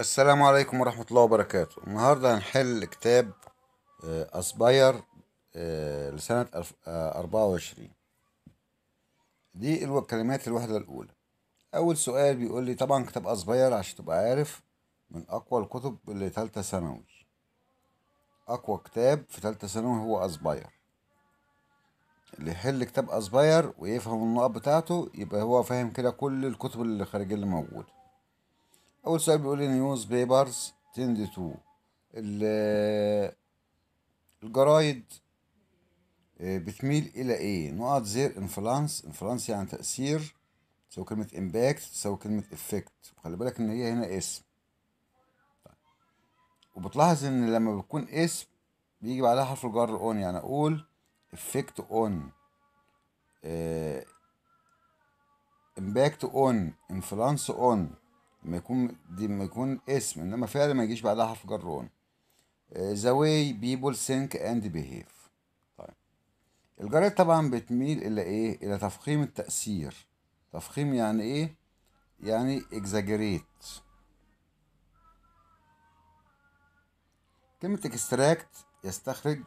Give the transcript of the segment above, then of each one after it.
السلام عليكم ورحمة الله وبركاته النهاردة هنحل كتاب أسباير آه، آه، لسنة آه، أربعة وعشرين دي الكلمات الوحدة الأولى أول سؤال بيقول لي طبعا كتاب أسباير عشان تبقى عارف من أقوى الكتب اللي تالتة ثانوي أقوى كتاب في تالتة ثانوي هو أسباير اللي يحل كتاب أسباير ويفهم النقط بتاعته يبقى هو فاهم كده كل الكتب اللي خارجية اللي موجودة اول سؤال بيقول لي نيوز بيبرز تند تو الجرايد آه، بتميل الى ايه نقط زير انفلانس انفلانس يعني تاثير تساوي كلمه امباكت تساوي كلمه افكت وخلي بالك ان هي هنا اسم وبتلاحظ ان لما بتكون اسم بيجي بعدها حرف الجر اون يعني اقول افكت اون امباكت اون انفلانس اون ما يكون دي ما يكون اسم انما فعل ما يجيش بعدها حرف جر آه، the ذا واي بيبول ثينك اند بيهيف طيب الجرائد طبعا بتميل الى ايه الى تفخيم التاثير تفخيم يعني ايه يعني اكزاجريت كلمة اكستراكت يستخرج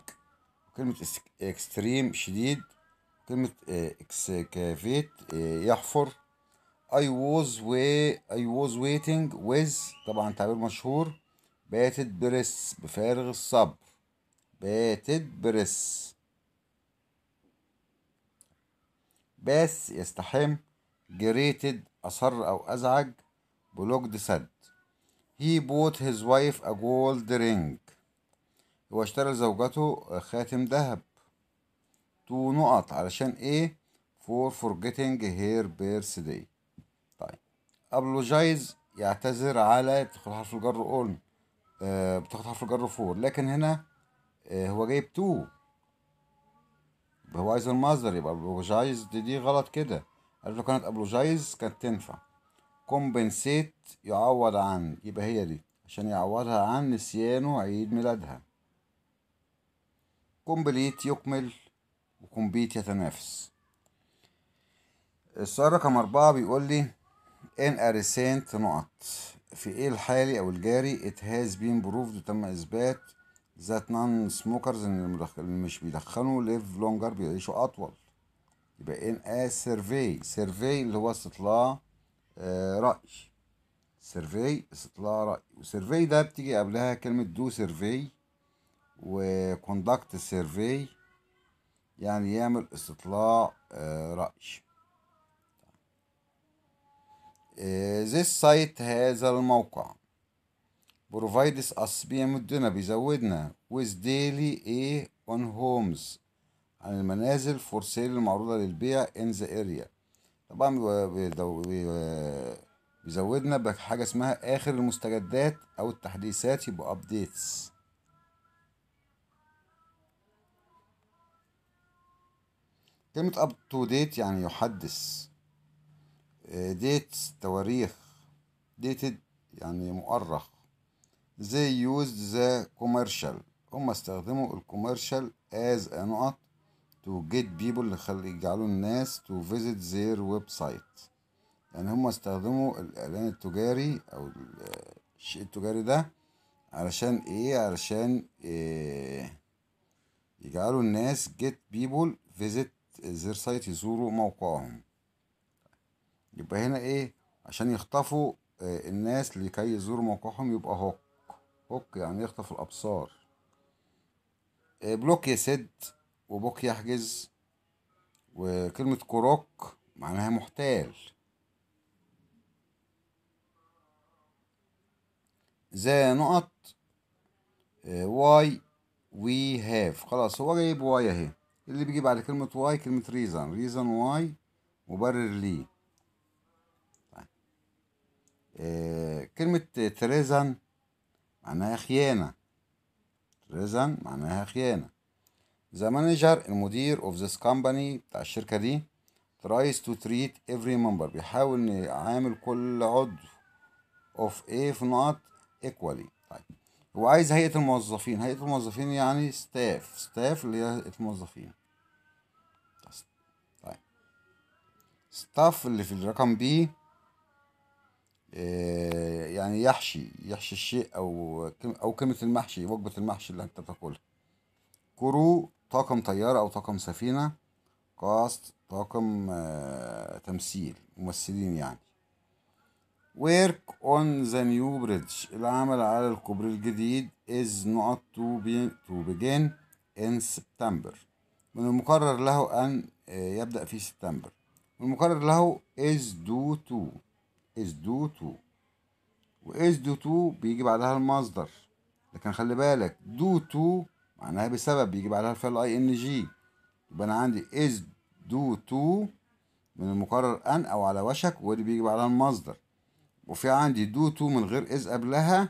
كلمة اكستريم شديد كلمة اكسكافيت آه، آه، يحفر I was way I was waiting with طبعا تعبير مشهور باتد برس بفارغ الصبر باتد برس بس يستحم جريتد أصر أو أزعج بلوجد سد he bought his wife a gold ring هو اشترى لزوجته خاتم ذهب تو نقط علشان ايه for forgetting her birthday ابلوجايز يعتذر على بتاخد حرف الجر اون آه، بتاخد حرف الجر فور لكن هنا آه، هو جايب تو هو عايز المصدر يبقى ابلوجايز دي, دي غلط كده قال لو كانت ابلوجايز كانت تنفع كومبنسيت يعوض عن يبقى هي دي عشان يعوضها عن نسيانه عيد ميلادها كومبليت يكمل وكومبيت يتنافس السؤال رقم أربعة بيقول لي الآن أرسنت نقط في إيه الحالي أو الجاري it has been proved تم إثبات that non smokers إن اللي مش بيدخنوا live longer بيعيشوا أطول يبقى in a survey survey اللي هو استطلاع آه رأي سيرفي استطلاع رأي وسيرفي ده بتيجي قبلها كلمة دو سيرفي وكوندكت سيرفي يعني يعمل استطلاع آه، رأي this إيه، site هذا الموقع provides us بيمدنا بيزودنا with daily a on homes عن المنازل for sale المعروضة للبيع in the area طبعا بيزودنا بحاجة اسمها آخر المستجدات أو التحديثات يبقى updates كلمة up to date يعني يحدث ديت تواريخ ديتد يعني مؤرخ زي يوز ذا كوميرشال هما استخدموا الكوميرشال از نقط تو جيت بيبل يجعلوا الناس تو فيزيت زير ويب سايت يعني هما استخدموا الاعلان التجاري او الشيء التجاري ده علشان ايه علشان إيه يجعلوا الناس جيت بيبل فيزيت زير سايت يزوروا موقعهم يبقى هنا ايه عشان يخطفوا آه، الناس لكي يزوروا موقعهم يبقى هوك هوك يعني يخطف الابصار آه، بلوك يسد وبوك يحجز وكلمة كروك معناها محتال ذا نقط آه، واي وي هاف خلاص هو جايب واي اهي اللي بيجي بعد كلمة واي كلمة ريزن ريزن واي مبرر ليه آه، كلمة تريزن معناها خيانة تريزن معناها خيانة The manager المدير of this company بتاع الشركة دي tries to treat every member بيحاول يعامل كل عضو of if not equally طيب هو عايز هيئة الموظفين هيئة الموظفين يعني staff staff اللي هي الموظفين طيب staff اللي في الرقم B آه، يعني يحشي يحشي الشيء او او كلمه المحشي وجبه المحشي اللي انت بتاكلها كرو طاقم طياره او طاقم سفينه كاست طاقم آه، تمثيل ممثلين يعني work on the new bridge العمل على الكوبري الجديد is not to, be to begin in September من المقرر له أن آه، يبدأ في سبتمبر من المقرر له is due to is due to و is due to بيجي بعدها المصدر لكن خلي بالك due to معناها بسبب بيجي بعدها الفعل اي ان جي يبقى انا عندي is due to من المقرر ان او على وشك ودي بيجي بعدها المصدر وفي عندي دو تو من غير is قبلها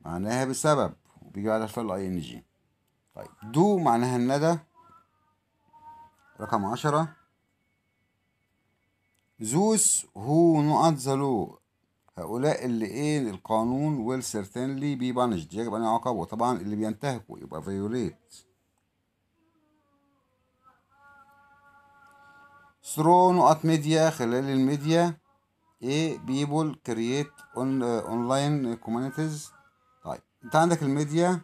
معناها بسبب وبيجي بعدها الفعل اي ان جي طيب دو معناها الندى رقم عشرة زوس هو نقط زلو هؤلاء اللي ايه القانون ويل سيرتينلي بي بانشد يجب ان يعاقبوا طبعا اللي بينتهكوا يبقى فيوليت ثرو نقط ميديا خلال الميديا ايه بيبول كرييت اون اونلاين كوميونيتيز طيب انت عندك الميديا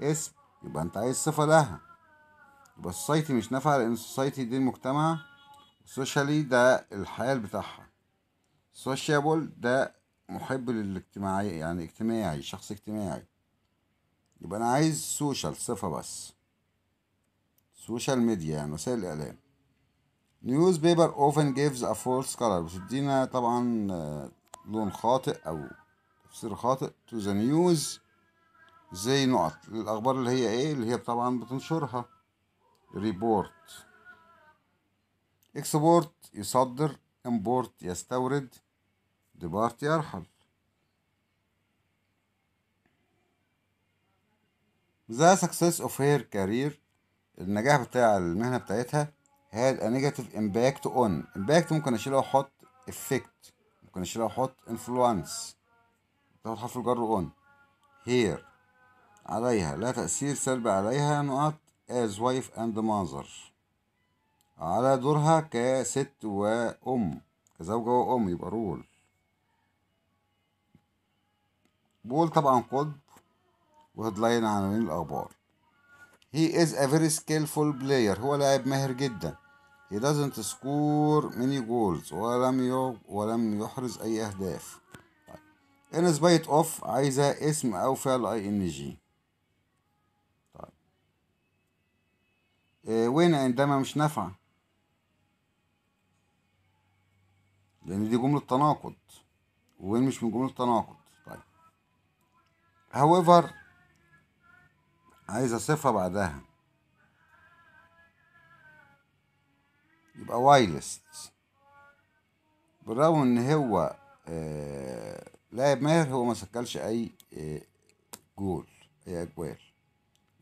اسم يبقى انت عايز صفه لها يبقى السوسايتي مش نافعه لان السوسايتي دي المجتمع سوشيالي ده الحياة بتاعها سوشيابل ده محب للاجتماعية يعني اجتماعي شخص اجتماعي يبقى أنا عايز سوشيال صفة بس سوشيال ميديا يعني وسائل الإعلام نيوز بيبر اوفن جيفز ا فولس color بتدينا طبعا آه، لون خاطئ أو تفسير خاطئ تو ذا نيوز زي نقط للأخبار اللي هي إيه اللي هي طبعا بتنشرها ريبورت اكسبورت يصدر امبورت يستورد ديبارت يرحل ذا success of her career النجاح بتاع المهنة بتاعتها had a negative impact on impact ممكن اشيلها واحط effect ممكن اشيلها واحط influence تاخد حرف الجر on هير عليها لا تأثير سلبي عليها نقط as wife and mother على دورها كست وأم كزوجة وأم يبقى رول بول طبعا قطب وهيد لاين عناوين الأخبار هي از ا فيري سكيلفول بلاير هو لاعب ماهر جدا He doesn't score many goals ولم ولم يحرز أي أهداف طيب. سبايت اوف عايزة اسم أو فعل أي إن جي طيب. إيه، وين عندما مش نافعه لأن دي جملة تناقض وين مش من جملة تناقض طيب however عايز صفة بعدها يبقى وايلست بالرغم ان هو آه لاعب ماهر هو ما سجلش اي آه جول اي اجوال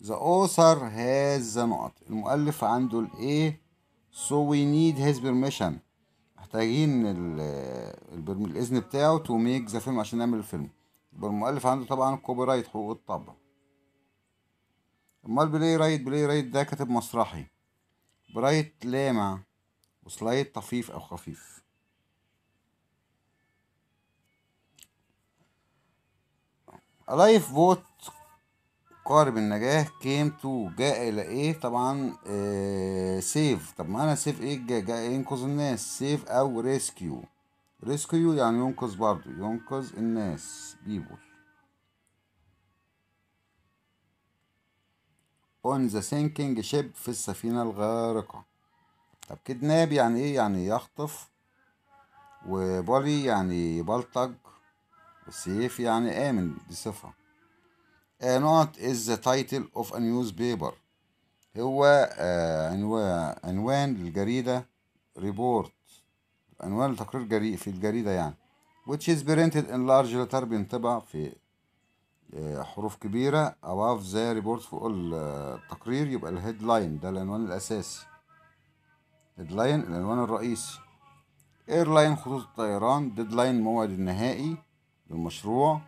ذا اوثر هاز ذا نقط المؤلف عنده الايه so we need his permission محتاجين الاذن بتاعه تو ميك ذا فيلم عشان نعمل الفيلم يبقى المؤلف عنده طبعا كوبي رايت حقوق الطبع امال بلاي رايت بلاي رايت ده كاتب مسرحي برايت لامع وسلايت طفيف او خفيف الايف فوت قارب النجاح كيم تو جاء الى ايه طبعا آه سيف طب ما انا سيف ايه جاء, جاء ينقذ الناس سيف او ريسكيو ريسكيو يعني ينقذ برضو ينقذ الناس بيبول اون ذا سينكينج شيب في السفينة الغارقة طب كدناب يعني ايه يعني يخطف وبولي يعني يبلطج وسيف يعني آمن بصفة آه، not is the title of a newspaper هو آه، عنوان الجريدة ريبورت عنوان تقرير جريء في الجريدة يعني which is printed in large letter بينطبع في آه، حروف كبيرة above the report فوق التقرير يبقى الهيدلاين ده العنوان الأساسي هيدلاين العنوان الرئيسي ايرلاين خطوط الطيران ديدلاين موعد النهائي للمشروع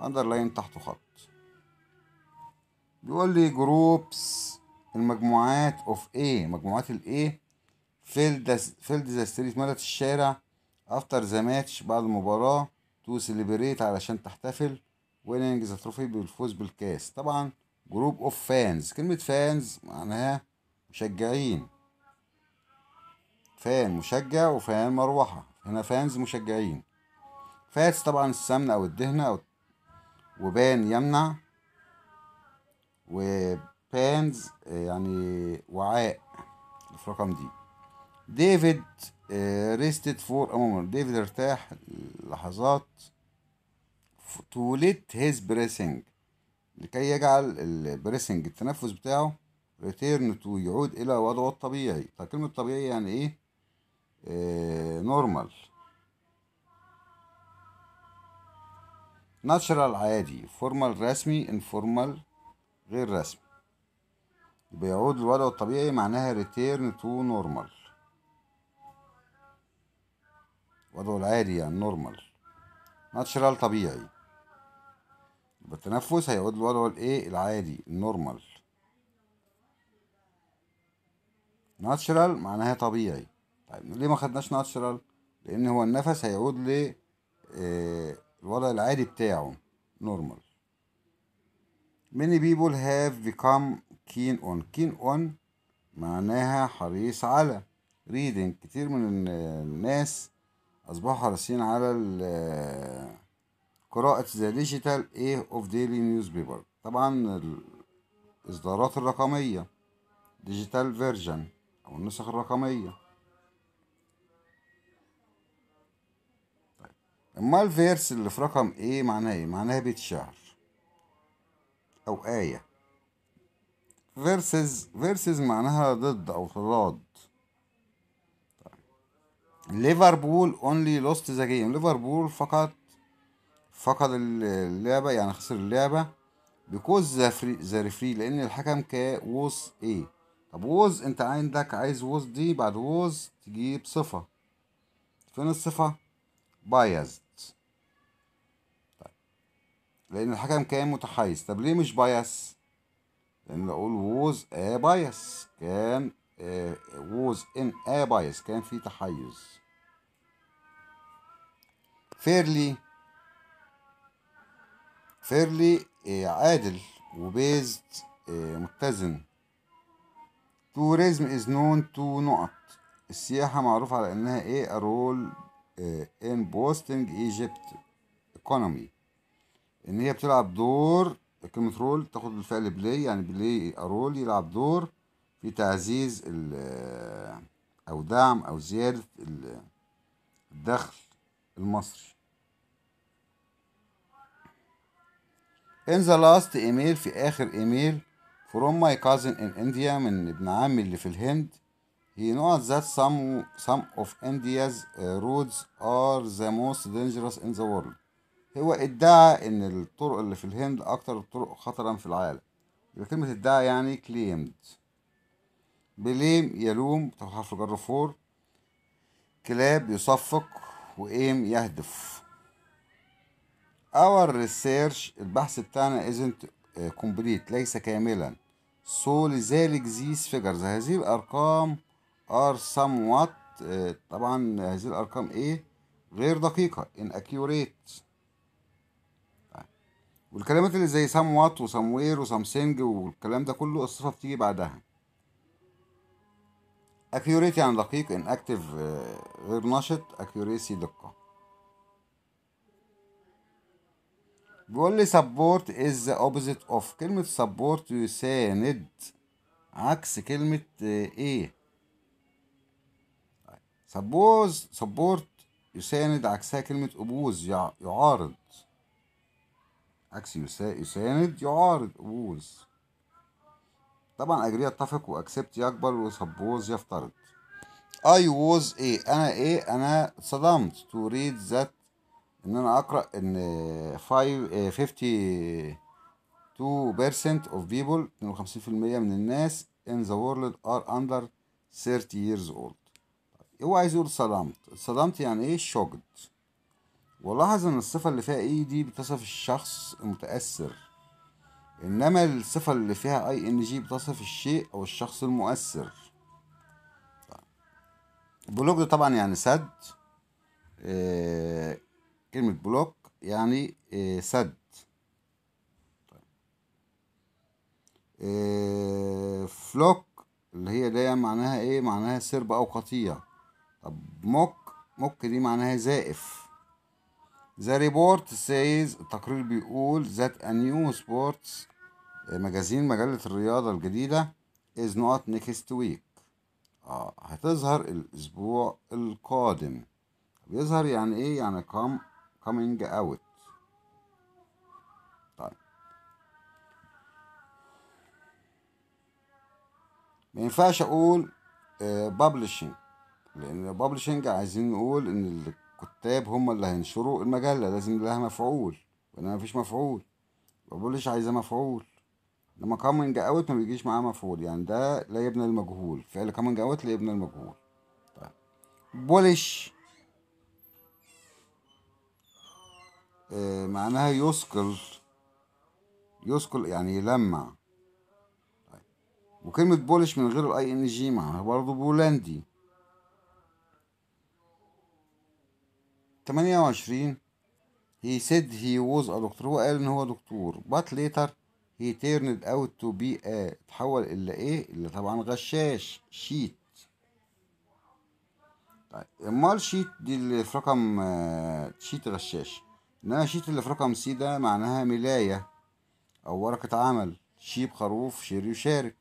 underline تحته خط بيقول لي جروبس المجموعات اوف ايه مجموعات الايه فيلد فيلد ذا ستريت ملت الشارع افتر ذا ماتش بعد المباراه تو سيليبريت علشان تحتفل ويننج ذا تروفي بالفوز بالكاس طبعا جروب اوف فانز كلمه فانز معناها مشجعين فان مشجع وفان مروحه هنا فانز مشجعين فاتس طبعا السمنه او الدهنه أو وبان يمنع وبانز آه، يعني وعاء في الرقم دي ديفيد ريستد فور امور ديفيد ارتاح لحظات طولت هيز بريسنج لكي يجعل البريسنج التنفس بتاعه ريتيرن تو يعود الى وضعه الطبيعي طب كلمه طبيعي يعني ايه نورمال آه، ناتشرال عادي فورمال رسمي انفورمال غير رسمي يبقى يعود لوضعه الطبيعي معناها ريتيرن تو نورمال وضعه العادي يعني نورمال ناتشرال طبيعي يبقى التنفس هيعود لوضعه الايه العادي النورمال ناتشرال معناها طبيعي طيب ليه ما خدناش ناتشرال لان هو النفس هيعود ل آه، الوضع العادي بتاعه نورمال many people have become keen on keen on معناها حريص على reading كتير من الناس أصبحوا حريصين على قراءة the digital A of daily newspaper طبعا الإصدارات الرقمية digital version أو النسخ الرقمية طيب، أما الفيرس اللي في رقم ايه معناها ايه معناها بيتشهر أو آية versus versus معناها ضد أو ضاد ليفربول اونلي لوست ذا جيم ليفربول فقط فقد اللعبة يعني خسر اللعبة بيكوز ذا ريفري لأن الحكم كا ووز ايه طب ووز انت عندك عايز ووز دي بعد ووز تجيب صفة فين الصفة بايزد لأن الحكم كان متحيز طب ليه مش بايس؟ لأن بقول ووز آ بايس كان ووز إن آ بايس كان في تحيز فيرلي فيرلي آه، عادل وبيزد آه، متزن توريزم از نون تو نقط السياحة معروفه على انها ايه ارول ان بوستنج ايجيبت ايكونومي ان هي بتلعب دور كلمة رول تاخد الفعل بلاي يعني بلاي رول يلعب دور في تعزيز ال او دعم او زيادة الدخل المصري In the last email في آخر ايميل from my cousin in India من ابن عمي اللي في الهند he knows that some, some of India's roads are the most dangerous in the world هو ادعى ان الطرق اللي في الهند اكتر الطرق خطرا في العالم يبقى كلمة ادعى يعني كليمد بليم يلوم حرف جر فور كلاب يصفق وايم يهدف our research البحث بتاعنا isn't آه، complete ليس كاملا so لذلك these figures هذه الارقام are somewhat آه، طبعا هذه الارقام ايه غير دقيقة inaccurate والكلمات اللي زي somewhat وسام سينج والكلام ده كله الصفة بتيجي بعدها accuracy عن دقيق ان اكتف آه، غير نشط accuracy دقة بيقول لي support is the opposite of كلمة support يساند عكس كلمة ايه suppose support يساند عكسها كلمة oppose يعارض عكس يساند يعارض ووز طبعا اجري اتفق واكسبت يقبل وسبوز يفترض I was ايه انا ايه انا صدمت تو ريد ذات ان انا اقرا ان 5 52% of people 52% من الناس in the world are under 30 years old هو عايز يقول صدمت صدمت يعني ايه شوكت ولاحظ ان الصفة اللي فيها اي e دي بتصف الشخص المتأثر انما الصفة اللي فيها اي ان جي بتصف الشيء او الشخص المؤثر بلوك ده طبعا يعني سد آه، كلمة بلوك يعني آه، سد آه فلوك اللي هي ده معناها ايه معناها سرب او قطيع طب موك موك دي معناها زائف The report says التقرير بيقول that a new sports مجازين eh, مجلة الرياضة الجديدة is not next week اه هتظهر الأسبوع القادم بيظهر يعني إيه يعني come coming out طيب ما ينفعش أقول eh, publishing لأن publishing عايزين نقول إن الكتاب هم اللي هينشروا المجلة لازم لها مفعول وإنما مفيش مفعول مبقولش عايزاه مفعول لما coming اوت ما بيجيش معاه مفعول يعني ده لا يبنى المجهول فعل coming اوت لا يبنى المجهول طيب بولش آه معناها يسكل يسكل يعني يلمع طيب. وكلمة بولش من غير الاي ان جي معناها برضه بولندي 28 he said he was a doctor هو قال ان هو دكتور but later he turned out to be a اتحول الى ايه اللي طبعا غشاش شيت طيب امال شيت دي اللي في رقم شيت آه، غشاش انما شيت اللي في رقم سي ده معناها ملاية او ورقة عمل شيب خروف شير يشارك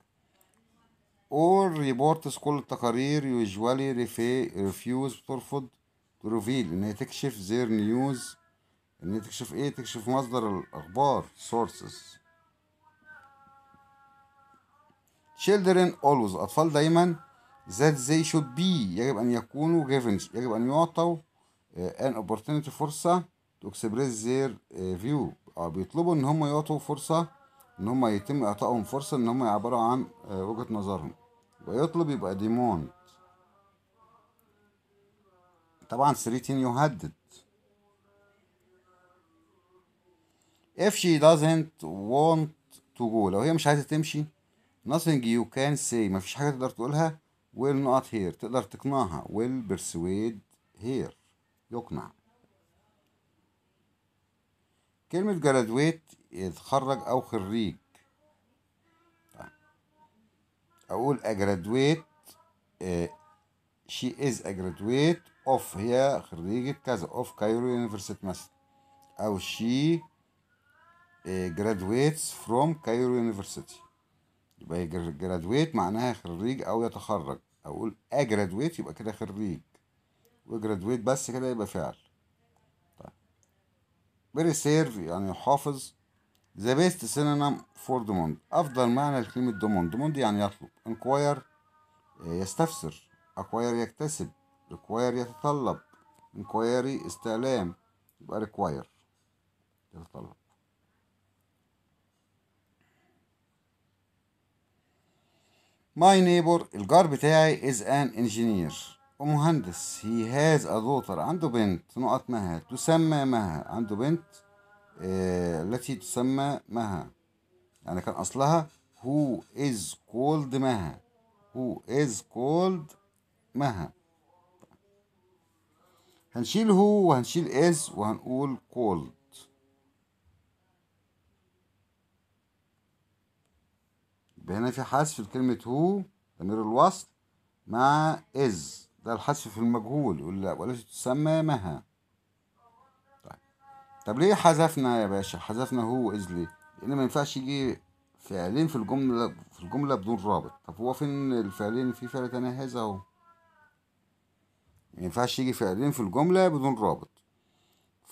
all reports كل التقارير usually refuse ترفض كلوروفيل ان هي تكشف زير نيوز ان هي تكشف ايه تكشف مصدر الاخبار sources children always اطفال دايما that they should be يجب ان يكونوا given يجب ان يعطوا آه، an opportunity فرصة to express their آه، view أو آه، بيطلبوا ان هم يعطوا فرصة ان هم يتم اعطائهم فرصة ان هم يعبروا عن وجهة نظرهم ويطلب يبقى ديمون طبعا سريتين يهدد if she doesn't want to go لو هي مش عايزة تمشي nothing you can say مفيش حاجة تقدر تقولها will not hear تقدر تقنعها will persuade her يقنع كلمة graduate يتخرج أو خريج أقول a graduate she is a graduate اوف هي خريجة كذا اوف كايرو يونيفرسيتي مثلا او شي جرادويتس فروم كايرو يونيفرسيتي يبقى جرادويت معناها خريج او يتخرج اقول اجرادويت يبقى كده خريج وجرادويت بس كده يبقى فعل طيب بريسيرف يعني يحافظ ذا بيست سينونيم فور دوموند افضل معنى لكلمه دوموند دوموند يعني يطلب انكواير eh، يستفسر اكواير يكتسب require يتطلب inquiry استعلام يبقى require يتطلب My neighbor الجار بتاعي is an engineer ومهندس he has a daughter عنده بنت نقط مها تسمى مها عنده بنت آه، التي تسمى مها يعني كان اصلها who is called مها who is called مها هنشيل هو وهنشيل از وهنقول cold يبقى هنا في حذف لكلمة هو ضمير الوصل مع از ده الحذف في المجهول يقول لا تسمى مها طيب طب ليه حذفنا يا باشا حذفنا هو از ليه لان ما ينفعش يجي فعلين في الجمله في الجمله بدون رابط طب هو فين الفعلين في فعل تاني هذا اهو ما ينفعش يجي فعلين في الجملة بدون رابط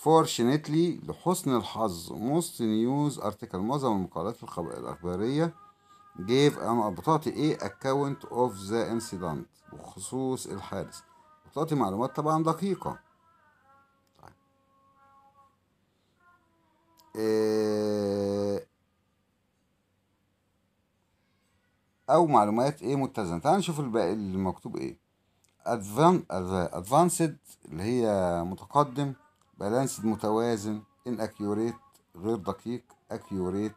fortunately لحسن الحظ most news article معظم المقالات الأخبارية gave أنا بتعطي إيه account of the incident بخصوص الحادث بتعطي معلومات طبعا دقيقة طيب. آه، أو معلومات إيه متزنة تعال نشوف الباقي المكتوب إيه ادفانسد اللي هي متقدم بالانسد متوازن ان اكيوريت غير دقيق اكيوريت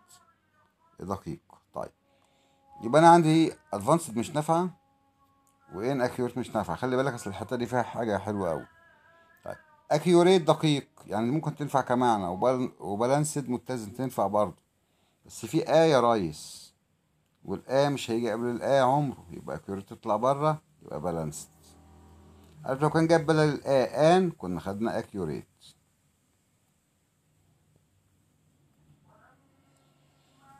دقيق طيب يبقى انا عندي ادفانسد مش نافعه وان اكيوريت مش نافعه خلي بالك اصل الحته دي فيها حاجه حلوه قوي طيب اكيوريت دقيق يعني ممكن تنفع كمعنى وبالانسد متزن تنفع برضه بس في آية يا ريس والآية مش هيجي قبل الآية عمره يبقى اكيوريت تطلع بره يبقى بالانسد لو كان جاب بدل ان كنا خدنا أكيوريت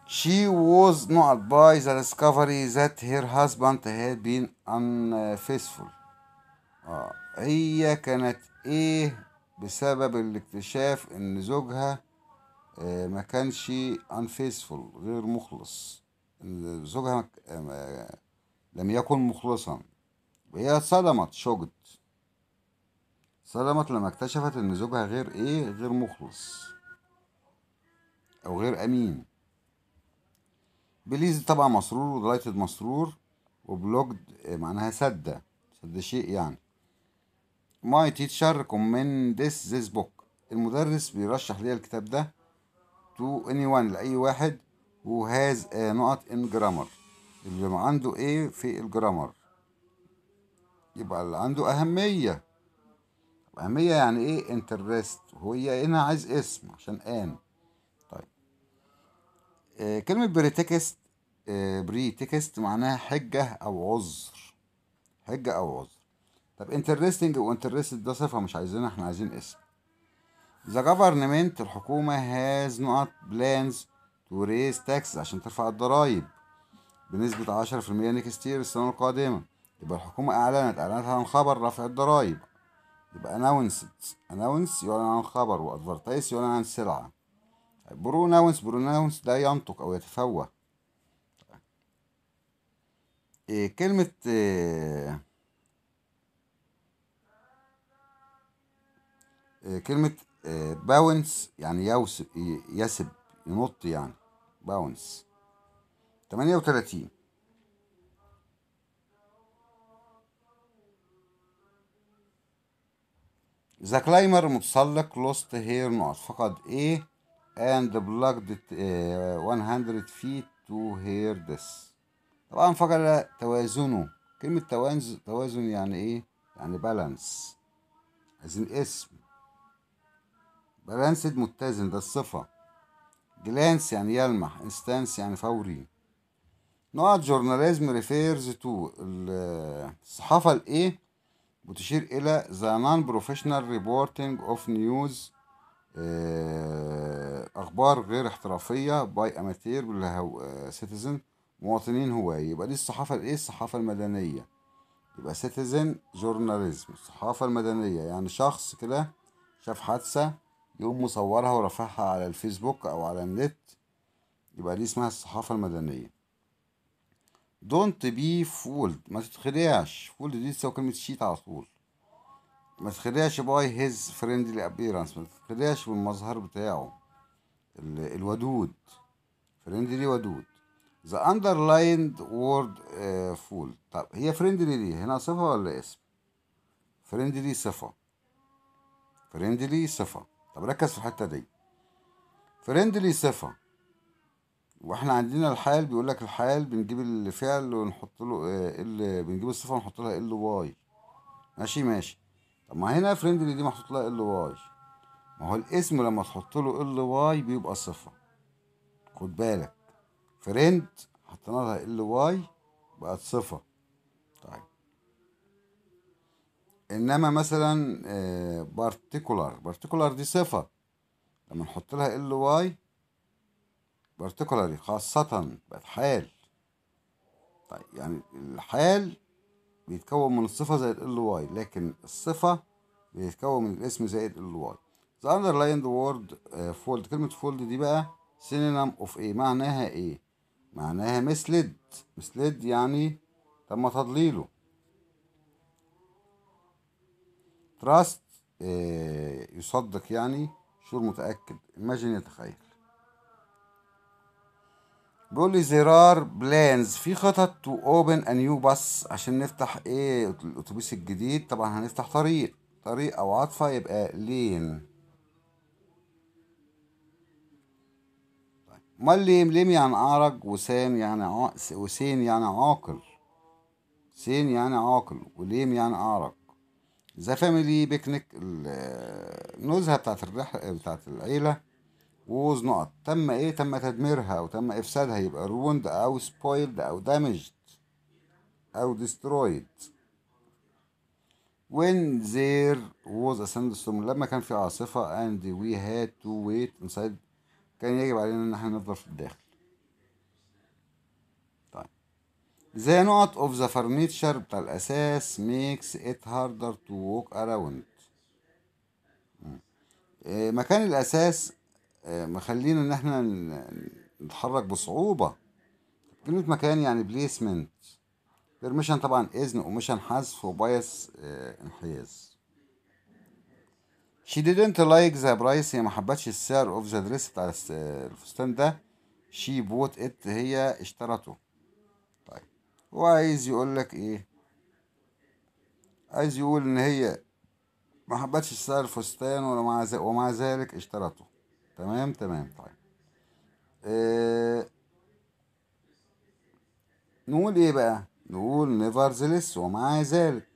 She was not by the discovery that her husband had been unfaithful. آه. هي كانت إيه بسبب الاكتشاف إن زوجها آه ما كانش unfaithful غير مخلص. زوجها آه، لم يكن مخلصا وهي صدمت شوجت صدمت لما اكتشفت ان زوجها غير ايه غير مخلص او غير امين بليز طبعا مسرور ودلايتد مسرور وبلوجد آه، معناها سد سد شيء يعني ماي تيتشر كومندس ذيس بوك المدرس بيرشح ليا الكتاب ده تو اني وان لاي واحد وهاز نقط ان جرامر اللي عنده ايه في الجرامر يبقى اللي عنده أهمية أهمية يعني إيه انترست وهي هنا عايز اسم عشان ان طيب آه كلمة بريتكست آه بريتكست معناها حجة أو عذر حجة أو عذر طب انترستنج وانترستد ده صفة مش عايزينها احنا عايزين اسم The government الحكومة has not plans to raise taxes عشان ترفع الضرايب بنسبة عشرة في المية نيكست السنة القادمة يبقى الحكومة أعلنت أعلنت عن خبر رفع الضرايب يبقى announced أناونس يعلن عن خبر وادفرتايز يعلن عن سلعة بروناونس بروناونس ده ينطق أو يتفوه إيه كلمة إيه, إيه، كلمة إيه باونس يعني يوسب يسب ينط يعني باونس تمانية وتلاتين The climber متسلق lost hair knot فقد ايه and plugged it, uh, 100 feet to hair this طبعا فقد توازنه كلمة توازن يعني ايه؟ يعني بالانس عايزين اسم بالانسد متزن ده الصفة جلانس يعني يلمح انستانس يعني فوري نوع جورناليزم ريفيرز تو الصحافة الايه وتشير إلى the non-professional reporting of news آه، أخبار غير احترافية by amateur آه، citizen مواطنين هواة يبقى دي الصحافة الإيه؟ الصحافة المدنية يبقى citizen journalism الصحافة المدنية يعني شخص كده شاف حادثة يقوم مصورها ورافعها على الفيسبوك أو على النت يبقى دي اسمها الصحافة المدنية دونت بي فولد ما تتخدعش فولد دي تساوي كلمة شيت على طول ما تتخدعش باي هيز فريندلي ابيرانس ما تتخدعش بالمظهر بتاعه الودود فريندلي ودود ذا اندرلايند وورد فول طب هي فريندلي ليه هنا صفة ولا اسم فريندلي صفة فريندلي صفة طب ركز في الحتة دي فريندلي صفة واحنا عندنا الحال بيقول لك الحال بنجيب الفعل ونحط له آه، ال بنجيب الصفه ونحط لها ال واي ماشي ماشي طب ما هنا فريندلي دي محطوط لها ال واي ما هو الاسم لما تحط له ال واي بيبقى صفه خد بالك فريند حطينا لها ال واي بقت صفه طيب انما مثلا بارتيكولار آه، بارتيكولار دي صفه لما نحط لها ال واي بارتيكولاري خاصة بقت حال طيب يعني الحال بيتكون من الصفة زائد ال واي لكن الصفة بيتكون من الاسم زائد ال واي The underlined word آه، fold كلمة fold دي بقى synonym of ايه معناها ايه معناها مسلد مسلد يعني تم تضليله trust آه، يصدق يعني شور متأكد imagine يتخيل بيقول لي زرار بلانز في خطط تو اوبن ا نيو باس عشان نفتح ايه الاتوبيس الجديد طبعا هنفتح طريق طريق او عطفه يبقى لين امال طيب. ليم ليم يعني اعرج وسام يعني ع... وسين يعني عاقل سين يعني عاقل وليم يعني اعرج ذا فاميلي بيكنيك النزهه بتاعت الرحله بتاعت العيله ووز نقط تم ايه تم تدميرها وتم افسادها يبقى روند او سبويلد او دامجد او ديسترويد when there was a sandstorm لما كان في عاصفة and we had to wait inside كان يجب علينا ان احنا نفضل في الداخل طيب the knot of the furniture بتاع الاساس makes it harder to walk around آه، مكان الاساس آه، مخلينا ان احنا نتحرك بصعوبة كلمة مكان يعني بليسمنت بيرميشن طبعا اذن وميشن حذف وبايس آه، انحياز she didn't like the price هي ما حبتش السعر اوف ذا dress بتاع الفستان ده she bought it هي اشترته طيب وعايز يقول لك ايه عايز يقول ان هي ما حبتش السعر الفستان ومع ذلك اشترته تمام تمام طيب آه نقول ايه بقى نقول نيفرزليس ومع ذلك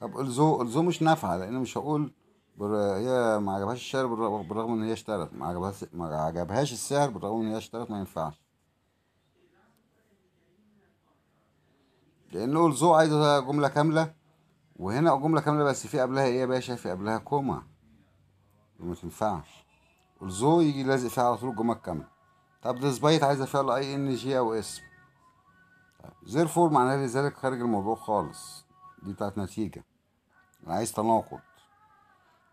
طب الزو الزو مش نافعه لان مش هقول بر... هي ما عجبهاش السعر بالرغم ان هي اشترت ما عجبهاش ما عجبهاش السعر بالرغم ان هي اشترت ما ينفعش لانه الزو عايزه جمله كامله وهنا جملة كاملة بس في قبلها ايه يا باشا في قبلها كوما ما تنفعش الزو يجي لازق فيها على طول الجملة الكاملة طب ديسبايت عايزة فعل اي ان جي او اسم زير فور معناها لذلك خارج الموضوع خالص دي بتاعت نتيجة انا عايز تناقض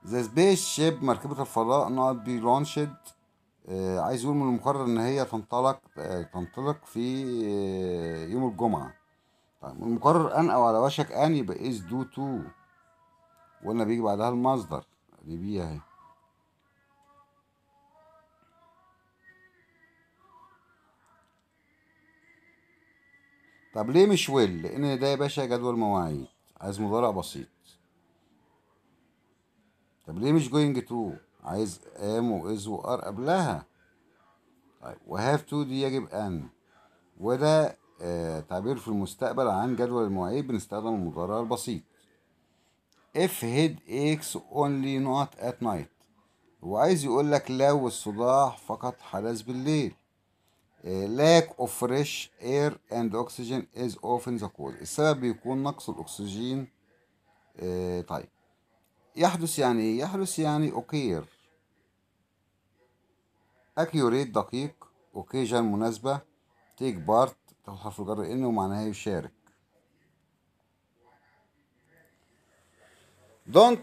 ذا سبيس شيب مركبة الفضاء نوت بي لونشد عايز يقول من المقرر ان هي تنطلق آه، تنطلق في آه، يوم الجمعة طيب المقرر أن أو على وشك أن يبقى إز دو تو وقلنا بيجي بعدها المصدر دي بي أهي طب ليه مش ويل؟ لأن ده يا باشا جدول مواعيد عايز مضارع بسيط طب ليه مش جوينج تو؟ عايز ام وإز وآر قبلها طيب وهاف تو دي يجب أن وده آه، تعبير في المستقبل عن جدول المواعيد بنستخدم المضارع البسيط if head aches only not at night هو عايز يقول لك لو الصداع فقط حدث بالليل آه، lack of fresh air and oxygen is often the cause السبب بيكون نقص الأكسجين آه، طيب يحدث يعني ايه يحدث يعني occur accurate دقيق occasion مناسبة take part تاخد حرف الجر ان ومعناها يشارك don't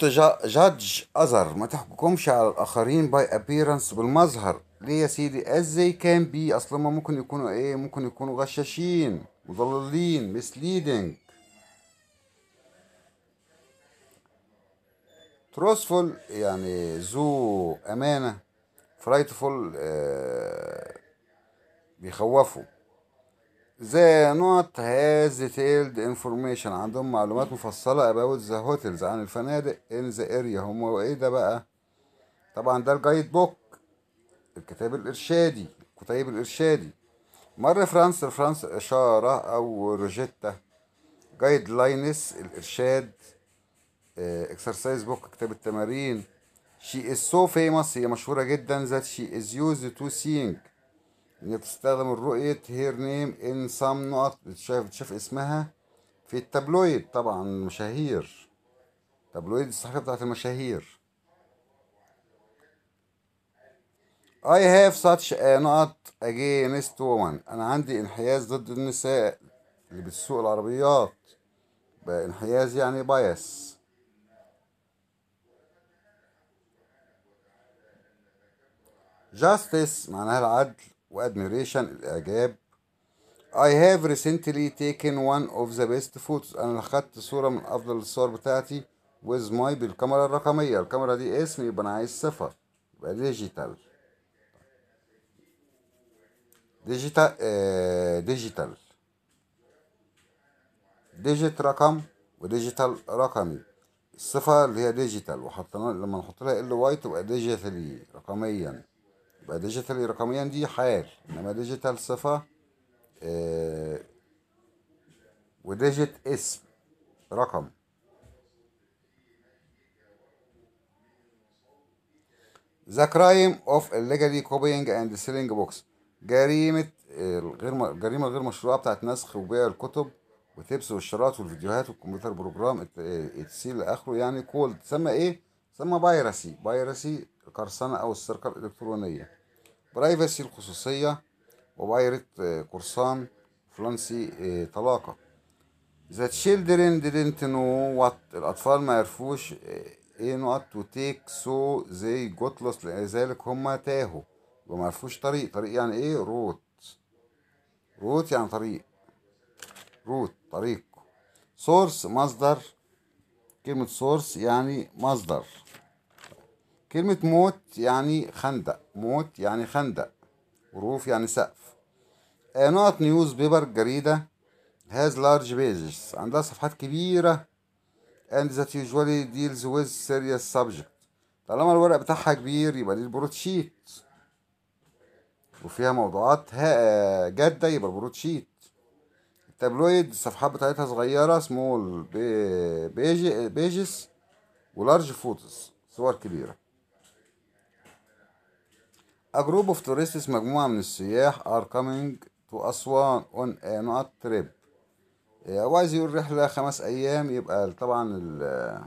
judge other ما تحكمش على الآخرين by appearance بالمظهر ليه يا سيدي as they can be أصل هما ممكن يكونوا إيه ممكن يكونوا غشاشين مضللين misleading truthful يعني ذو أمانة frightful آه بيخوفوا They not has detailed information عندهم معلومات مفصلة about the hotels عن الفنادق in the area هم ايه ده بقى طبعا ده الجايد بوك الكتاب الإرشادي الكتيب الإرشادي مر فرانس فرانس إشارة أو روجيتا جايد لاينس الإرشاد اكسرسايز آه، بوك كتاب التمارين she is so famous هي مشهورة جدا that she is used to seeing تستخدم الرؤية هير نيم إن سام نقط شايف بتشاف اسمها في التابلويد طبعا المشاهير تابلويد الصحيفة بتاعت المشاهير I have such a not against woman أنا عندي انحياز ضد النساء اللي بتسوق العربيات انحياز يعني بايس justice معناها العدل وادميريشن الاعجاب I have recently taken one of the best photos انا خدت صورة من افضل الصور بتاعتي with my بالكاميرا الرقمية الكاميرا دي اسم يبقى انا عايز صفة يبقى ديجيتال ديجيتال ديجيتال ديجيت رقم وديجيتال رقمي الصفة اللي هي ديجيتال وحطنا لما نحط لها ال واي تبقى ديجيتالي رقميا يبقى ديجيتال رقميا دي حال انما ديجيتال صفه آه وديجيت اسم رقم The crime of illegally copying and selling books جريمة الغير الجريمة الغير مشروعة بتاعت نسخ وبيع الكتب وتبس والشراط والفيديوهات والكمبيوتر بروجرام اتسيل لاخره يعني كولد تسمى ايه؟ تسمى بايرسي بايرسي القرصنة او السرقة الالكترونية برايفسي الخصوصية وبايرت قرصان آه، فلانسي آه، طلاقة The children didn't know what الأطفال ما يعرفوش آه، ايه نقط to take so they got lost لذلك هما تاهوا وما عرفوش طريق طريق يعني ايه روت روت يعني طريق روت طريق source مصدر كلمة source يعني مصدر كلمة موت يعني خندق موت يعني خندق وروف يعني سقف نقط نيوز بيبر جريدة هاز لارج بيجز عندها صفحات كبيرة and that usually deals with serious subject طالما الورق بتاعها كبير يبقى دي البروتشيت وفيها موضوعات آه، جادة يبقى البروتشيت تابلويد التابلويد الصفحات بتاعتها صغيرة سمول بيجي بيجز ولارج فوتوز صور كبيره A group of tourists مجموعة من السياح are coming to أسوان on a not trip عايز يقول رحلة خمس أيام يبقى طبعا ال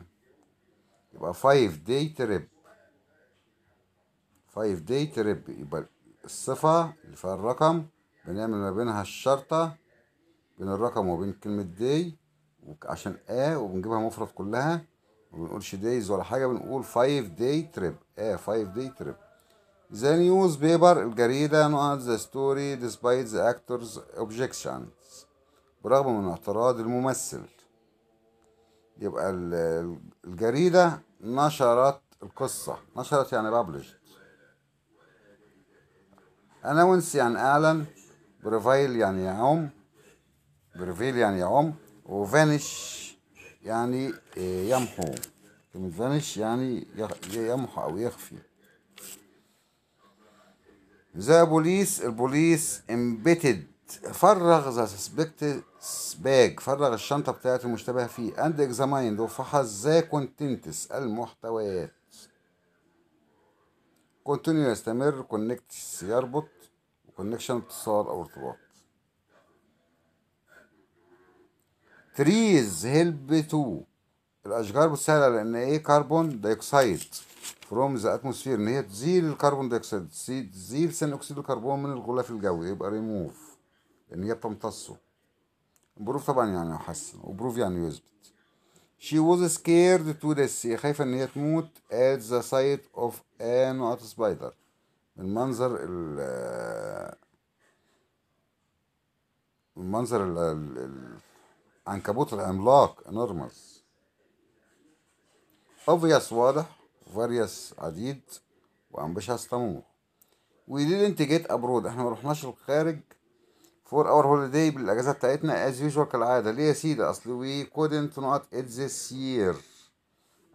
يبقى five day trip five day trip يبقى الصفة اللي فيها الرقم بنعمل ما بينها الشرطة بين الرقم وبين كلمة day عشان A وبنجيبها مفرد كلها ما بنقولش days ولا حاجة بنقول five day trip A five day trip The newspaper الجريدة نقط the story despite the actor's objections برغم من اعتراض الممثل يبقى الجريدة نشرت القصة نشرت يعني published أناونس يعني أعلن بريفايل يعني يعم بريفيل يعني يعم وفانش يعني آه، يمحو كلمة فانش يعني يمحو أو يخفي The police البوليس امبيتد فرغ ذا سسبكت باج فرغ الشنطة بتاعت المشتبه فيه اند اكزامايند وفحص ذا كونتنتس المحتويات كونتينيو يستمر كونكت يربط وكونكشن اتصال او ارتباط تريز هيلب تو الاشجار بتسهل على ان ايه كربون دايوكسيد فروم ذا اتموسفير ان هي تزيل الكربون ديكسيد تزيل ثاني اكسيد الكربون من الغلاف الجوي يبقى ريموف ان يعني هي بتمتصه بروف طبعا يعني احسن وبروف يعني يثبت she was scared to death خايفه ان هي تموت at the sight of an ant spider من منظر ال من منظر العنكبوت العملاق انورمس obvious واضح فارياس عديد طموح وي وليه جيت ابرود احنا ما رحناش الخارج فور اور هوليداي بالاجازه بتاعتنا از يوجوال كالعاده ليه يا سيدي اصل وي كودنت نوت ات ذس يير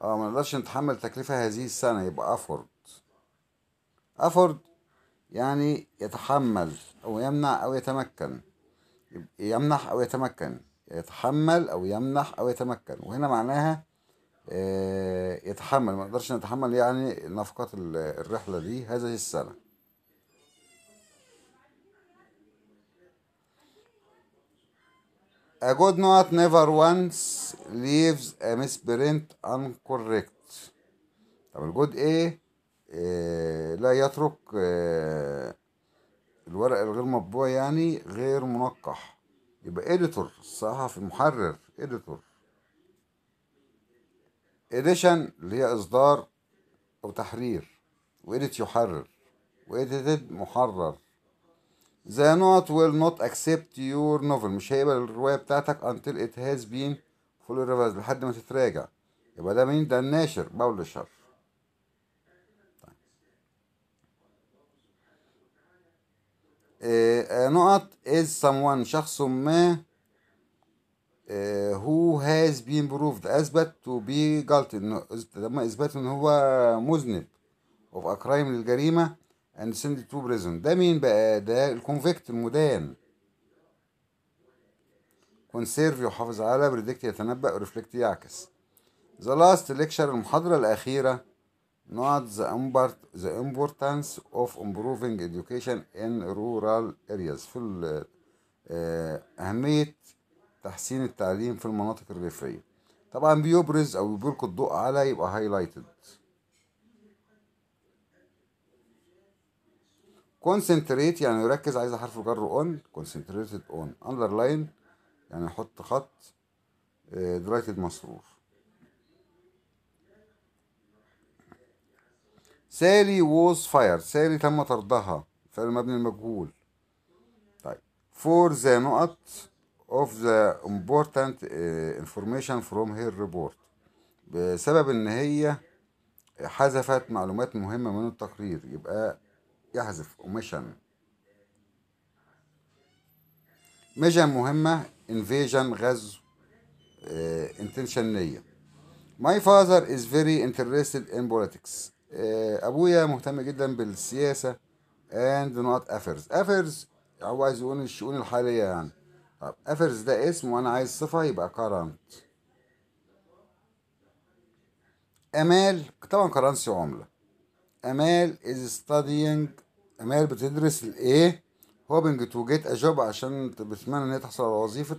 اه ما نقدرش نتحمل تكلفه هذه السنه يبقى افورد افورد يعني يتحمل او يمنع او يتمكن يمنح او يتمكن يتحمل او يمنح او يتمكن وهنا معناها آه، يتحمل ما نقدرش نتحمل يعني نفقات الرحلة دي هذه السنة A good note never once leaves a misprint uncorrect طب الجود ايه لا يترك آه، الورق الغير مطبوع يعني غير منقح يبقى editor صحفي محرر editor اديشن اللي هي اصدار او تحرير وإديت يحرر وإيديتد محرر The not will not accept your novel مش هيقبل الرواية بتاعتك until it has been fully revised لحد ما تتراجع يبقى ده مين ده الناشر بابلشر طيب. إيه، نقط is someone شخص ما آه، who has been proved اثبت تو بي جالت انه تم اثبات ان هو مذنب of a crime للجريمه اند سند to prison ده مين بقى ده الكونفكت المدان conserve يحافظ على بريدكت يتنبأ وريفلكت يعكس the last lecture المحاضرة الأخيرة not the, import, the importance of improving education in rural areas في آه، أهمية تحسين التعليم في المناطق الريفية طبعا بيبرز او بيلقي الضوء على يبقى هايلايتد كونسنتريت يعني يركز عايز حرف الجر اون كونسنتريتد اون اندرلاين يعني احط خط درايتد آه، مسرور سالي ووز فاير سالي تم طردها فعل مبني المجهول طيب فور ذا نقط of the important information from her report بسبب ان هي حذفت معلومات مهمة من التقرير يبقى يحذف omission ميجا مهمة invasion غزو انتنشنية My father is very interested in politics أبويا مهتم جدا بالسياسة and not affairs affairs هو عايز يقول الشؤون الحالية يعني طب افرز ده اسم وانا عايز صفة يبقى كرنت امال طبعا كرنسي عملة امال is studying امال بتدرس الايه hoping to get a job عشان بتتمنى ان هي تحصل على وظيفة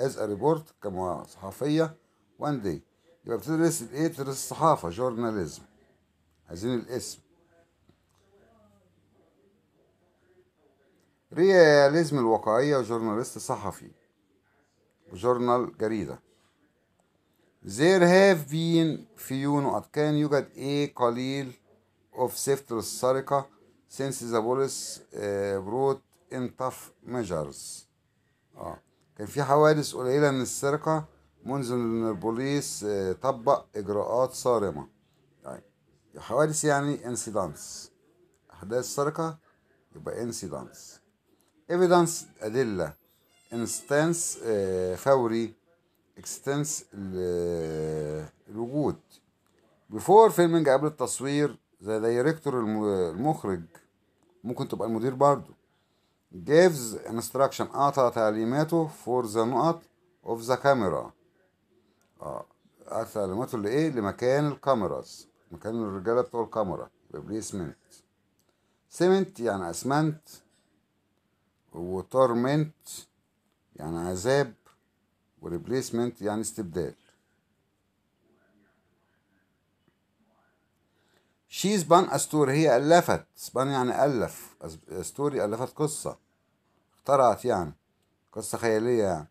as a report كصحفية one day يبقى بتدرس الايه بتدرس الصحافة journalism عايزين الاسم رياليزم الواقعية جورناليست صحفي جورنال جريدة There have been few وقد كان يوجد a قليل of safety للسرقة since the police uh, brought in tough measures اه كان في حوادث قليلة من السرقة منذ ان البوليس آه، طبق اجراءات صارمة يعني حوادث يعني incidents احداث سرقة يبقى incidents evidence أدلة instance آه، فوري extends الوجود before filming قبل التصوير the director المخرج ممكن تبقى المدير برضو gives instruction أعطى تعليماته for the نقط of the camera اه أعطى تعليماته لإيه لمكان الكاميراز مكان الرجالة بتوع الكاميرا بليسمنت سمنت يعني أسمنت وتورمنت يعني عذاب وريبليسمنت يعني استبدال شي سبان أستور هي ألفت سبان يعني ألف أستوري ألفت قصة اخترعت يعني قصة خيالية يعني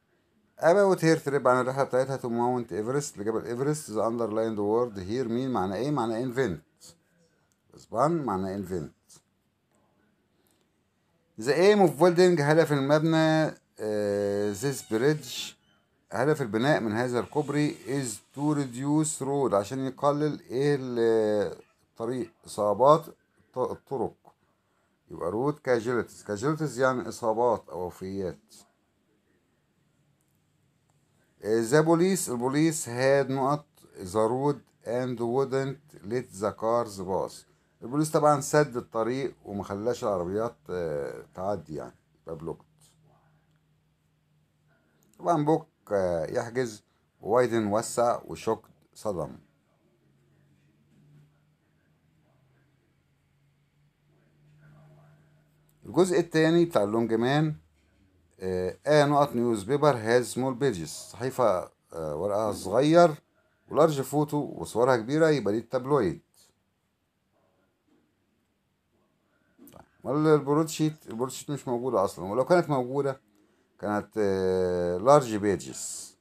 about here trip عن الرحلة بتاعتها تو ماونت ايفرست لجبل إيفرست the اندرلايند وورد هير مين معنى إيه؟ معنى invent سبان معنى invent The aim of building هدف المبنى uh, this bridge هدف البناء من هذا الكوبري is to reduce road عشان يقلل ايه الطريق اصابات الطرق يبقى road casualties casualties يعني اصابات او وفيات The police البوليس had not the road and wouldn't let the cars pass البوليس طبعا سد الطريق وما خلاش العربيات آه، تعدي يعني بابلوكت طبعا بوك آه، يحجز وايدن وسع وشوك صدم الجزء الثاني بتاع اللونج مان آه آية نقط نيوز بيبر هاز سمول بيجز صحيفة آه ورقها صغير ولارج فوتو وصورها كبيرة يبقى دي التابلويد البرود شيت البرود شيت مش موجودة أصلا ولو كانت موجودة كانت لارج بيجز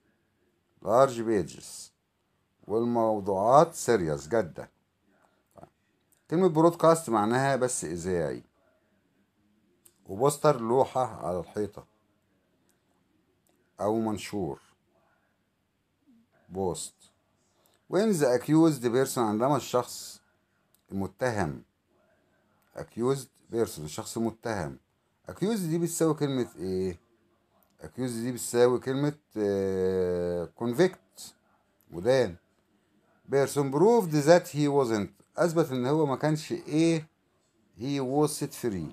لارج بيجز والموضوعات سيريس جدا كلمة برودكاست معناها بس إذاعي وبوستر لوحة على الحيطة أو منشور بوست when the accused person عندما الشخص المتهم accused بيرسون شخص متهم اكيوز دي بتساوي كلمة ايه اكيوز دي بتساوي كلمة آه convict ودان بيرسون proved that he wasn't اثبت ان هو ما كانش ايه he was set free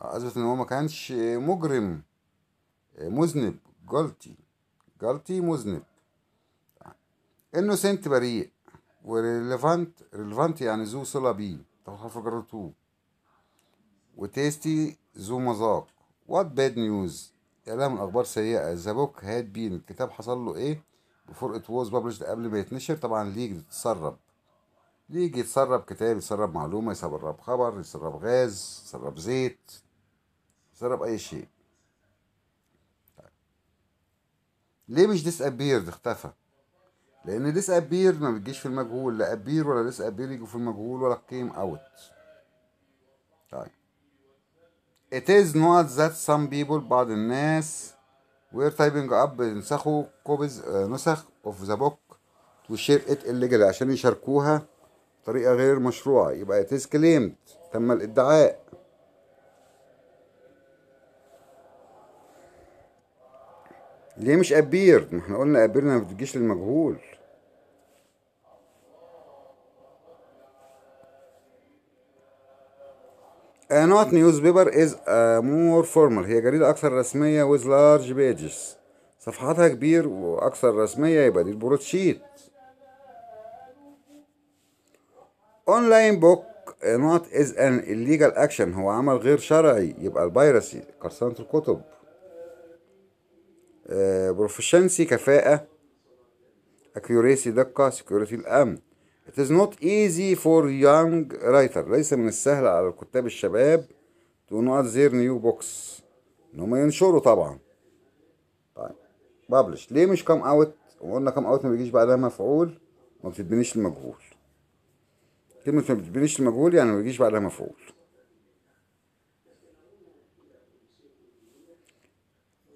اثبت ان هو ما كانش مجرم آه، مذنب guilty guilty مذنب انوسنت بريء وريليفانت ريليفانت يعني ذو صلة بيه طب حرف 2 وتيستي ذو مذاق وات باد نيوز اعلام الاخبار سيئه ذا بوك هاد بين الكتاب حصل له ايه بفور ات ووز بابلشد قبل ما يتنشر طبعا ليج تتسرب ليج يتسرب كتاب يتسرب معلومه يسرب خبر يسرب غاز يسرب زيت يسرب اي شيء طيب. ليه مش ديس ابير اختفى لان ديس ابير ما بتجيش في المجهول لا ابير ولا ديس ابير يجوا في المجهول ولا قيم اوت طيب It is not that some people بعض الناس were typing up بينسخوا كوبيز uh, نسخ of the book to share it illegally عشان يشاركوها بطريقة غير مشروعة يبقى it is claimed تم الادعاء ليه مش appeared ما احنا قلنا appeared ما بتجيش للمجهول not newspaper is a uh, more formal هي جريدة أكثر رسمية with large pages صفحاتها كبير وأكثر رسمية يبقى دي البروتشيت اونلاين بوك uh, not is an illegal action هو عمل غير شرعي يبقى البايرسي قرصنة الكتب بروفيشنسي uh, كفاءة accuracy دقة security الامن It is not easy for young writer ليس من السهل على الكتاب الشباب to not their new books ان هم ينشروا طبعا طيب publish ليه مش come out وقلنا come out ما بيجيش بعدها مفعول ما بتتبنيش المجهول كلمة ما بتتبنيش المجهول يعني ما بيجيش بعدها مفعول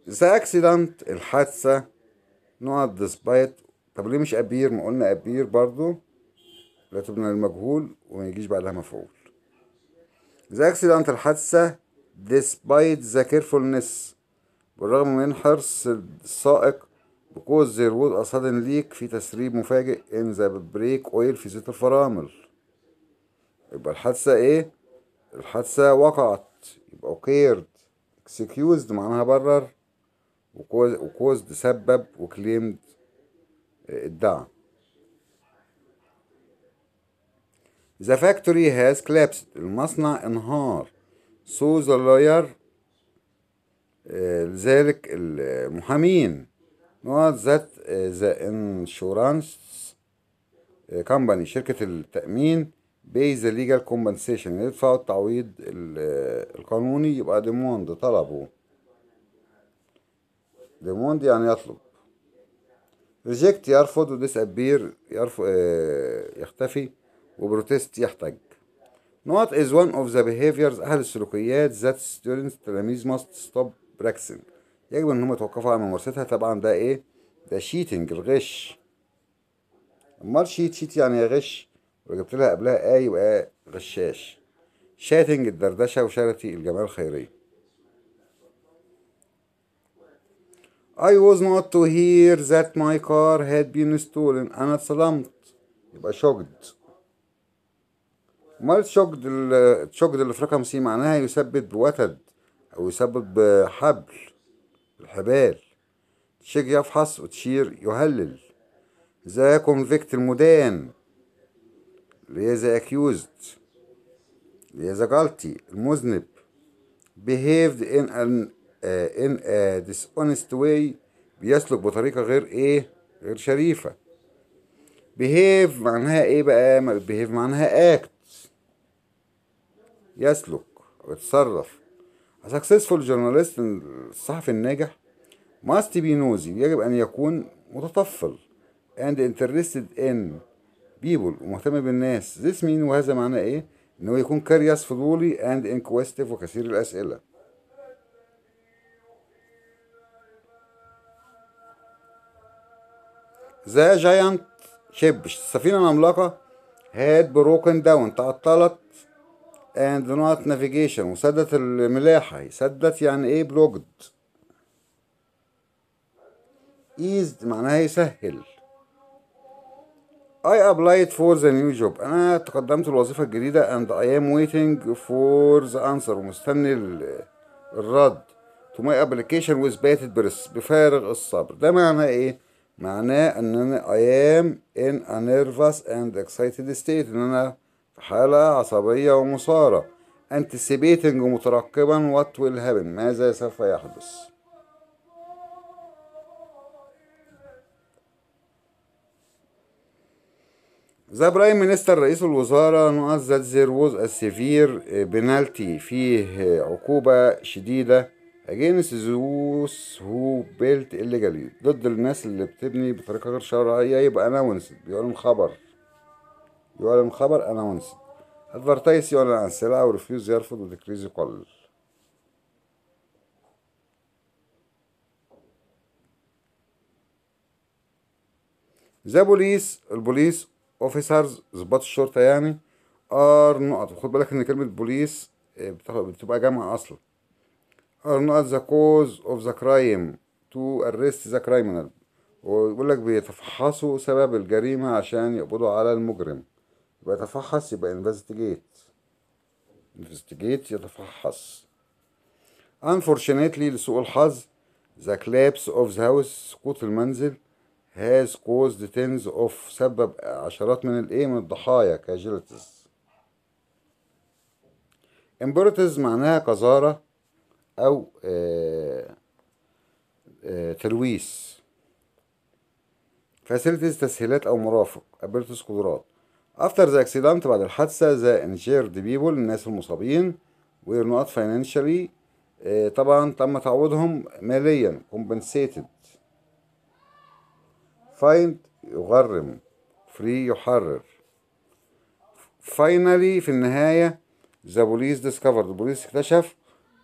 the accident الحادثة نقعد despite طب ليه مش appear ما قلنا appear برضو لا تبنى للمجهول وما يجيش بعدها مفعول The accident الحادثة despite the carefulness بالرغم من حرص السائق بقوة their أصاد a sudden leak في تسريب مفاجئ in the break oil في زيت الفرامل يبقى الحادثة ايه؟ الحادثة وقعت يبقى occurred excused معناها برر وكوز سبب وكليمد آه، الدعم The factory has collapsed المصنع انهار So the lawyer لذلك المحامين not that the insurance company شركة التأمين pay the legal compensation يدفعوا التعويض القانوني يبقى demand طلبه demand يعني يطلب reject يرفض و يرفض يختفي وبروتست يحتج Not is one of the behaviors أحد السلوكيات that students تلاميذ must stop practicing يجب ان هم يتوقفوا عن ممارستها طبعا ده ايه ده شيتنج الغش امال شيت شيت يعني إيه غش وجبت لها قبلها اي وآ غشاش شاتنج الدردشه وشارتي الجمعيه الخيريه I was not to hear that my car had been stolen أنا اتصدمت يبقى شوكد مال الشجد الشجد اللي في رقم سي معناها يثبت بوتد او يثبت بحبل الحبال تشيك يفحص وتشير يهلل ذا كونفيكت المدان اللي هي ذا اكيوزد اللي هي ذا غلطي المذنب behaved in an uh, in a dishonest way بيسلك بطريقة غير ايه غير شريفة behave معناها ايه بقى behave معناها act يسلك ويتصرف A successful journalist الصحفي الناجح must be nosy يجب أن يكون متطفل and interested in people ومهتم بالناس this mean وهذا معناه إيه؟ إن هو يكون curious فضولي and inquisitive وكثير الأسئلة The giant ship السفينة العملاقة had broken down تعطلت and not navigation وسدت الملاحة سدت يعني ايه بلوجد eased معناها يسهل I applied for the new job انا تقدمت الوظيفة الجديدة and I am waiting for the answer ومستني الرد to my application with bated breath بفارغ الصبر ده معناه ايه معناه ان انا I am in a nervous and excited state ان انا حالة عصبية ومصارة anticipating مترقبا وات ويل هابن ماذا سوف يحدث ذا برايم مينستر رئيس الوزراء نقص ذات زير وز السيفير آه، بنالتي فيه آه، عقوبة شديدة against زوس هو بيلت illegally ضد الناس اللي بتبني بطريقة غير شرعية يبقى announced بيقولوا خبر يعلن خبر أناونس أدفرتايس يعلن عن سلعة ورفيوز يرفض وديكريز يقلل ذا بوليس البوليس اوفيسرز ظباط الشرطة يعني ار نقط خد بالك ان كلمة آه، بوليس بتبقى جامعة اصلا ار نقط ذا كوز اوف ذا كرايم تو اريست ذا كرايمنال ويقول لك بيتفحصوا سبب الجريمة عشان يقبضوا على المجرم يبقى يتفحص يبقى انفستيجيت انفستيجيت يتفحص unfortunately لسوء الحظ the collapse of the house سقوط المنزل has caused tens of سبب عشرات من الايه من الضحايا casualties امبرتز معناها قذارة أو ترويس آه، آآ آه، تلويث تسهيلات أو مرافق abilities قدرات After the accident بعد الحادثه the injured people الناس المصابين were not financially طبعا تم تعويضهم ماليا compensated find يغرم فري يحرر finally في النهاية the police discovered البوليس اكتشف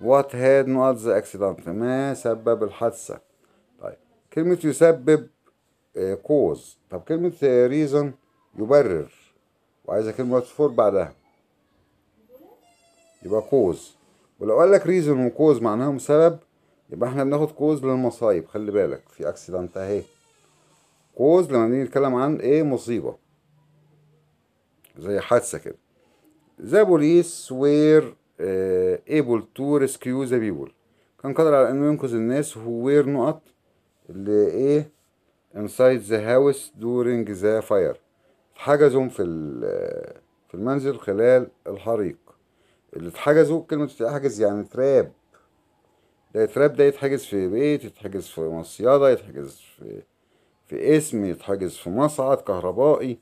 what had not the accident ما سبب الحادثة طيب كلمة يسبب cause طب كلمة reason يبرر وعايزه كلمه فور بعدها يبقى كوز ولو قال لك ريزون وكوز معناهم سبب يبقى احنا بناخد كوز للمصايب خلي بالك في اكسيدنت اهي كوز لما نيجي نتكلم عن ايه مصيبه زي حادثه كده ذا بوليس وير ايبل تو ريسكيو ذا people كان قادر على انه ينقذ الناس هو وير نقط اللي ايه انسايد ذا هاوس دورينج ذا فاير اتحجزوا في في المنزل خلال الحريق اللي اتحجزوا كلمة اتحجز يعني تراب ده تراب ده يتحجز في بيت يتحجز في مصيدة يتحجز في في اسم يتحجز في مصعد كهربائي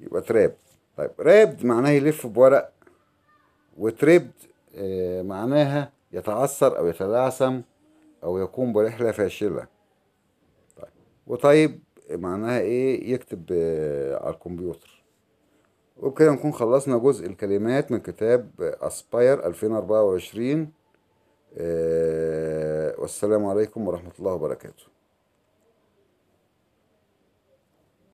يبقى تراب طيب رابد معناه يلف بورق وتربد آه، معناها يتعثر او يتلعثم او يقوم برحلة فاشلة طيب وطيب معناها ايه يكتب آه، على الكمبيوتر وبكده نكون خلصنا جزء الكلمات من كتاب أسباير آه، 2024 والسلام عليكم ورحمة الله وبركاته